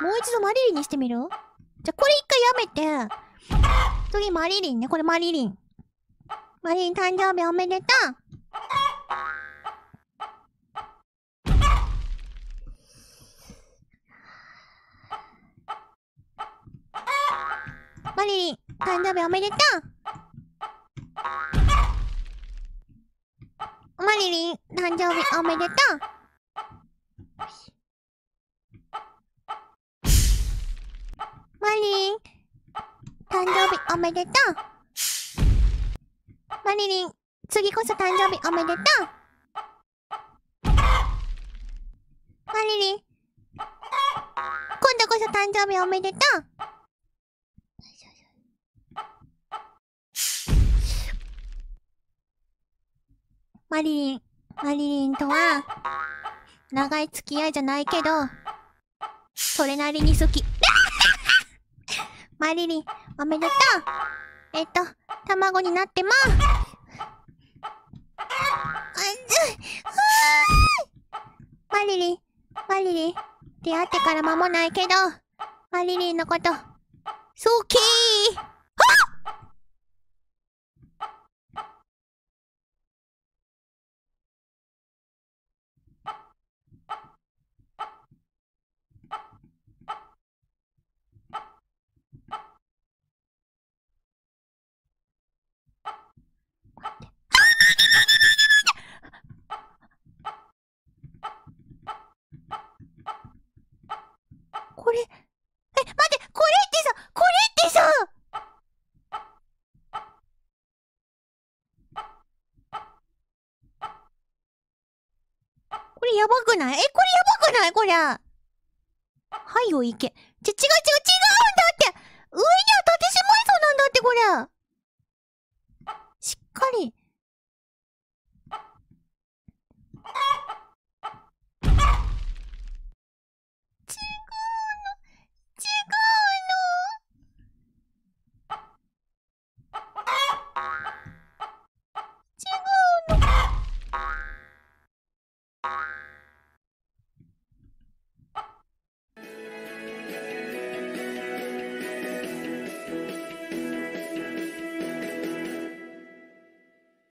もう一度マリリンにしてみるじゃ、これ一回やめて。次、マリリンね。これマリリン。マリリン誕生日おめでとう。マリリン、誕生日おめでとうマリリン、誕生日おめでとうおめでとう。マリリン、次こそ誕生日おめでとう。マリリン、今度こそ誕生日おめでとう。マリリン、マリリンとは、長い付き合いじゃないけど、それなりに好き。マリリン、おめでとうえっと、卵になってもマリリン、マリリン、出会ってから間もないけど、マリリンのこと、好きーれ、え、待って、これってさ、これってさこれやばくないえ、これやばくないこれ。はいよ、いけ。ち、違う違う違うんだって上には立てしまいそうなんだって、これ。しっかり。